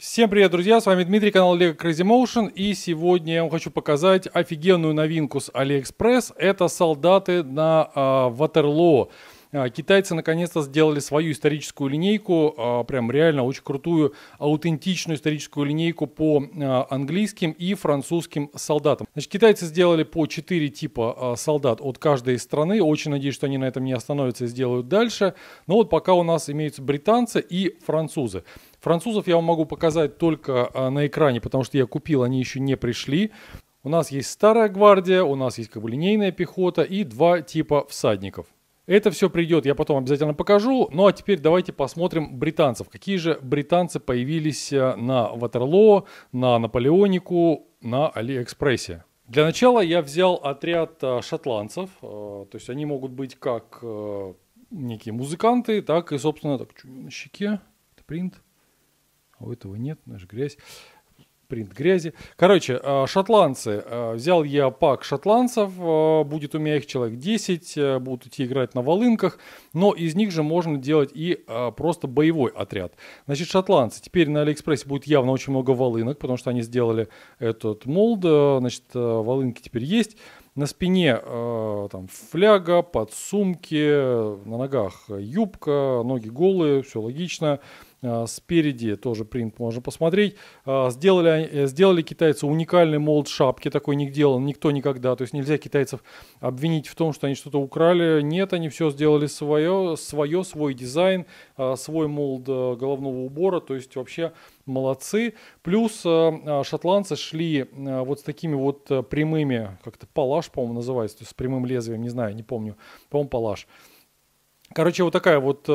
Всем привет, друзья! С вами Дмитрий, канал Lego Crazy Motion. И сегодня я вам хочу показать офигенную новинку с AliExpress. Это солдаты на э, а, китайцы наконец-то сделали свою историческую линейку, а, прям реально очень крутую, аутентичную историческую линейку по а, английским и французским солдатам. Значит, китайцы сделали по 4 типа солдат от каждой страны. Очень надеюсь, что они на этом не остановятся и сделают дальше. Но вот пока у нас имеются британцы и французы. Французов я вам могу показать только на экране, потому что я купил, они еще не пришли. У нас есть старая гвардия, у нас есть как бы линейная пехота и два типа всадников – это все придет, я потом обязательно покажу. Ну а теперь давайте посмотрим британцев. Какие же британцы появились э, на Ватерлоо, на Наполеонику, на Алиэкспрессе? Для начала я взял отряд э, шотландцев, э, то есть они могут быть как некие музыканты, так и, собственно, так, что у него на щеке, это принт, а у этого нет, знаешь, грязь принт грязи. Короче, э, шотландцы. Э, взял я пак шотландцев. Э, будет у меня их человек 10. Будут идти играть на волынках. Но из них же можно делать и просто боевой отряд. Значит, шотландцы. Теперь на Алиэкспрессе будет явно очень много волынок, потому что они сделали этот молд. Значит, волынки теперь есть. На спине э, там фляга, подсумки, на ногах юбка, ноги голые, все логично. А, спереди тоже принт можно посмотреть. А, сделали, э, сделали китайцы уникальный молд шапки, такой не делал никто никогда. То есть нельзя китайцев обвинить в том, что они что-то украли. Нет, они все сделали свое, свое свой дизайн, а, свой молд э, головного убора. То есть вообще молодцы. Плюс э, шотландцы шли вот с такими вот прямыми, как-то палаш, по-моему, называется, то есть с прямым лезвием, не знаю, не помню. По-моему, палаш. Короче, вот такая вот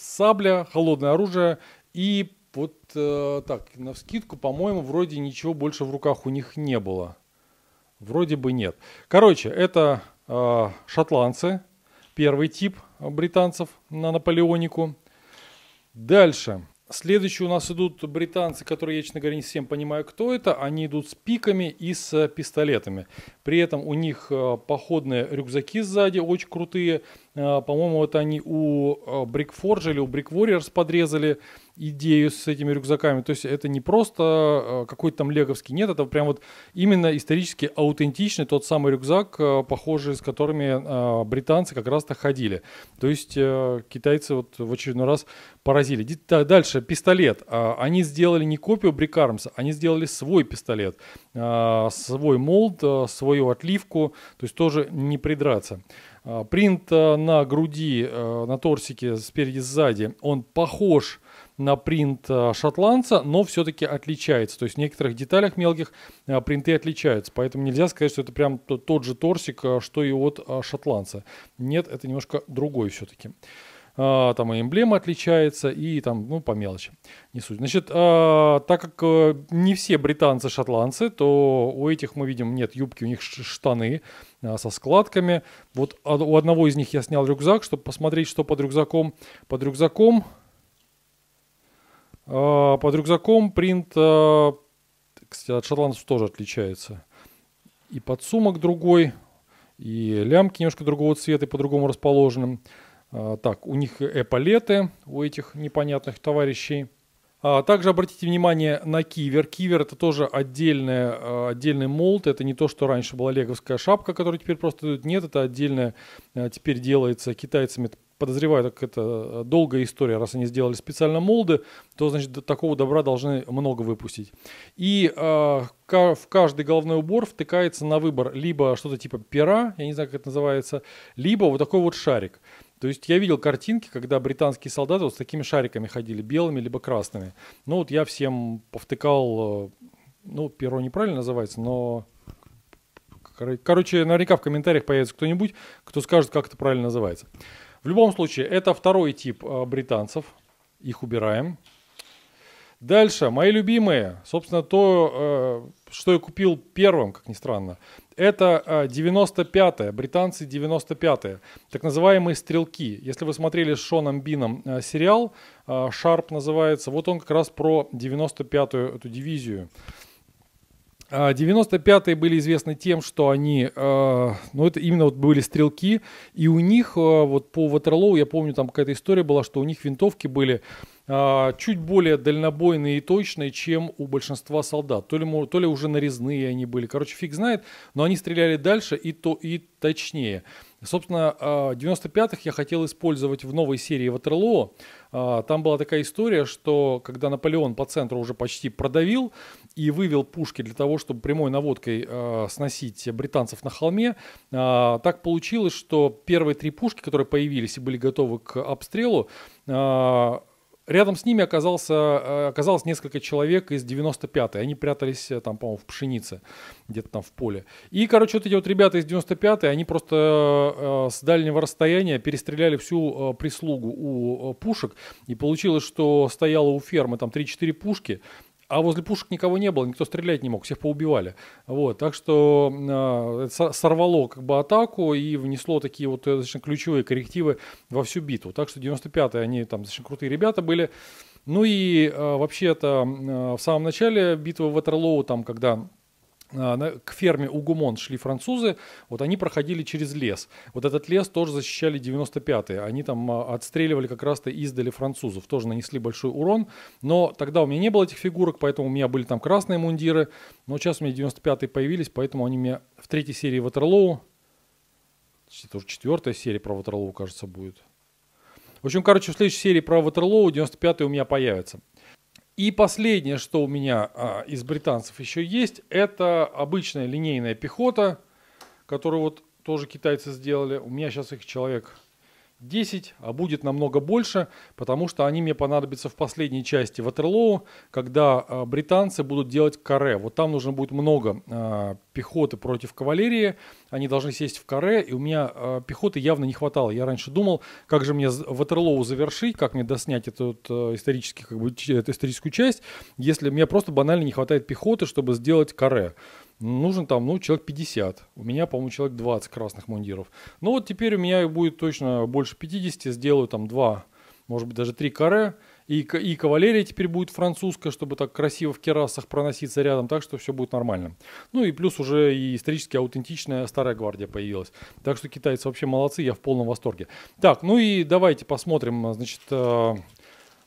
сабля, холодное оружие и вот э, так, на вскидку, по-моему, вроде ничего больше в руках у них не было. Вроде бы нет. Короче, это э, шотландцы, первый тип британцев на Наполеонику. Дальше. Следующие у нас идут британцы, которые, я, честно говоря, не всем понимаю, кто это. Они идут с пиками и с пистолетами. При этом у них э, походные рюкзаки сзади очень крутые. Э, по-моему, это они у э, Brickforge или у Brick Warriors подрезали идею с этими рюкзаками. То есть это не просто э, какой-то там леговский, нет, это прям вот именно исторически аутентичный тот самый рюкзак, похожий с которыми британцы как раз-то ходили. То есть китайцы вот в очередной раз поразили. Дальше, пистолет. А, они сделали не копию Брикармса, они сделали свой пистолет, свой молд, свою отливку, то есть тоже не придраться. А, принт а, на груди, а, на торсике спереди сзади, он похож на принт шотландца, но все-таки отличается. То есть в некоторых деталях мелких принты отличаются. Поэтому нельзя сказать, что это прям тот же торсик, что и от шотландца. Нет, это немножко другой все-таки. А, там и эмблема отличается, и там, ну, по мелочи. Не суть. Значит, а, так как э, не все британцы шотландцы, то у этих мы видим, нет юбки, у них штаны а, со складками. Вот у одного из них я снял рюкзак, чтобы посмотреть, что под рюкзаком. Под рюкзаком, под рюкзаком принт, кстати, от шотландцев тоже отличается. И подсумок другой, и лямки немножко другого цвета, и по-другому расположены а, так, у них эполеты, у этих непонятных товарищей. А также обратите внимание на кивер. Кивер это тоже отдельная, отдельный молд. Это не то, что раньше была леговская шапка, которую теперь просто идут. Нет, это отдельная теперь делается китайцами. Подозреваю, так это а, долгая история. Раз они сделали специально молды, то значит такого добра должны много выпустить. И в каждый головной убор втыкается на выбор либо что-то типа пера, я не знаю, как это называется, либо вот такой вот шарик. То есть я видел картинки, когда британские солдаты вот с такими шариками ходили, белыми либо красными. Ну вот я всем повтыкал, э, ну перо неправильно называется, но... Короче, наверняка в комментариях появится кто-нибудь, кто скажет, как это правильно называется. В любом случае, это второй тип э, британцев. Их убираем. Дальше, мои любимые. Собственно, то, э, что я купил первым, как ни странно, это 95-е, а, британцы 95-е, так называемые стрелки. Если вы смотрели с Шоном Бином а, сериал, а, Шарп называется, вот он как раз про 95-ю эту дивизию. 95-е были известны тем, что они, ну это именно вот были стрелки, и у них вот по Ватерлоу, я помню, там какая-то история была, что у них винтовки были а, чуть более дальнобойные и точные, чем у большинства солдат. То ли, то ли уже нарезные они были. Короче, фиг знает, но они стреляли дальше и, то, и точнее. Собственно, 95-х а, я хотел использовать в новой серии Ватерлоо. А, там была такая история, что когда Наполеон по центру уже почти продавил и вывел пушки для того, чтобы прямой наводкой сносить британцев на холме, так получилось, что первые три пушки, которые появились и были готовы к обстрелу, Рядом с ними оказался, э, оказалось несколько человек из 95-й. Они прятались э, там, по-моему, в пшенице, где-то там в поле. И, короче, вот эти вот ребята из 95-й, они просто э, э, с дальнего расстояния перестреляли всю э, прислугу у э, пушек. И получилось, что стояло у фермы там 3-4 пушки – а возле пушек никого не было, никто стрелять не мог, всех поубивали. Вот, так что э, сорвало как бы атаку и внесло такие вот э, достаточно ключевые коррективы во всю битву. Так что 95-е, они там достаточно крутые ребята были. Ну и э, вообще-то э, в самом начале битвы Ватерлоу, там когда а, к ферме Угумон шли французы, вот они проходили через лес. Вот этот лес тоже защищали 95-е. Они там а, отстреливали как раз-то издали французов, тоже нанесли большой урон. Но тогда у меня не было этих фигурок, поэтому у меня были там красные мундиры. Но сейчас у меня 95-е появились, поэтому они у меня в третьей серии Ватерлоу, это уже четвертая серия про Ватерлоу, кажется, будет. В общем, короче, в следующей серии про Ватерлоу 95-й у меня появятся. И последнее, что у меня а, из британцев еще есть, это обычная линейная пехота, которую вот тоже китайцы сделали. У меня сейчас их человек 10, а будет намного больше, потому что они мне понадобятся в последней части Ватерлоу, когда а, британцы будут делать каре. Вот там нужно будет много э, пехоты против кавалерии, они должны сесть в каре, и у меня э, пехоты явно не хватало. Я раньше думал, как же мне Ватерлоу завершить, как мне доснять этот, э, исторический, как бы, эту историческую часть, если мне просто банально не хватает пехоты, чтобы сделать каре нужен там, ну, человек 50. У меня, по-моему, человек 20 красных мундиров. Ну, вот теперь у меня их будет точно больше 50, сделаю там два, может быть, даже три каре. И, и кавалерия теперь будет французская, чтобы так красиво в керасах проноситься рядом, так что все будет нормально. Ну и плюс уже и исторически аутентичная старая гвардия появилась. Так что китайцы вообще молодцы, я в полном восторге. Так, ну и давайте посмотрим, значит, э,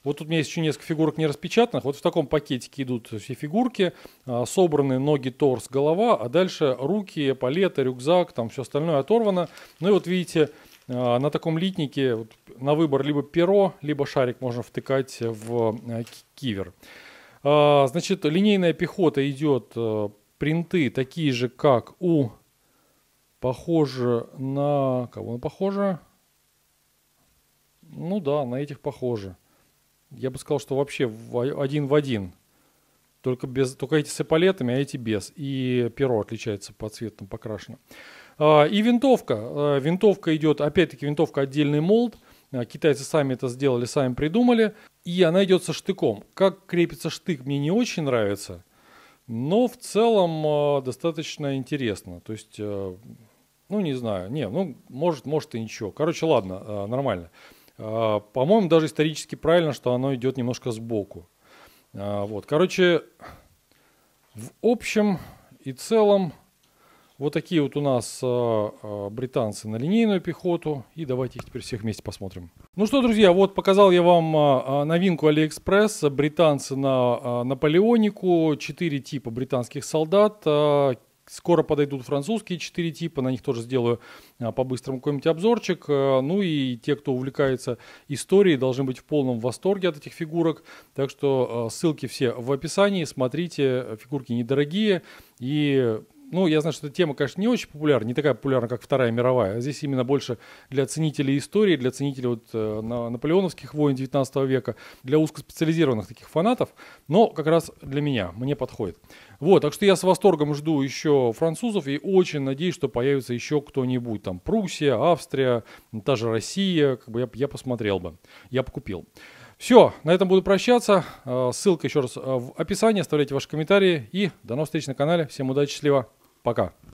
вот тут у меня есть еще несколько фигурок не распечатанных. Вот в таком пакетике идут все фигурки. А, собраны ноги, торс, голова, а дальше руки, палета, рюкзак, там все остальное оторвано. Ну и вот видите, а, на таком литнике на выбор либо перо, либо шарик можно втыкать в а, кивер. Значит, линейная пехота идет, принты такие же, как у... Похоже на... Кого он похоже? Ну да, на этих похоже я бы сказал, что вообще один в один. Только, без, только эти с эполетами, а эти без. И перо отличается по цвету, покрашено. А, и винтовка. А, винтовка идет, опять-таки, винтовка отдельный молд. А, китайцы сами это сделали, сами придумали. И она идет со штыком. Как крепится штык, мне не очень нравится. Но в целом достаточно интересно. То есть, ну не знаю, не, ну может, может и ничего. Короче, ладно, нормально. А, по-моему, даже исторически правильно, что оно идет немножко сбоку. А, вот, короче, в общем и целом, вот такие вот у нас а, британцы на линейную пехоту. И давайте их теперь всех вместе посмотрим. Ну что, друзья, вот показал я вам новинку Алиэкспресс. Британцы на Наполеонику. Четыре типа британских солдат. Скоро подойдут французские четыре типа, на них тоже сделаю а, по-быстрому какой-нибудь обзорчик. Э, ну и те, кто увлекается историей, должны быть в полном восторге от этих фигурок. Так что э, ссылки все в описании, смотрите, э, фигурки недорогие и ну, я знаю, что эта тема, конечно, не очень популярна, не такая популярна, как Вторая мировая. Здесь именно больше для ценителей истории, для ценителей вот, э, наполеоновских войн 19 века, для узкоспециализированных таких фанатов, но как раз для меня, мне подходит. Вот, так что я с восторгом жду еще французов и очень надеюсь, что появится еще кто-нибудь. Там Пруссия, Австрия, та же Россия, как бы я, я посмотрел бы, я бы купил. Все, на этом буду прощаться. Э, ссылка еще раз э, в описании. Оставляйте ваши комментарии и до новых встреч на канале. Всем удачи, счастливо. Пока.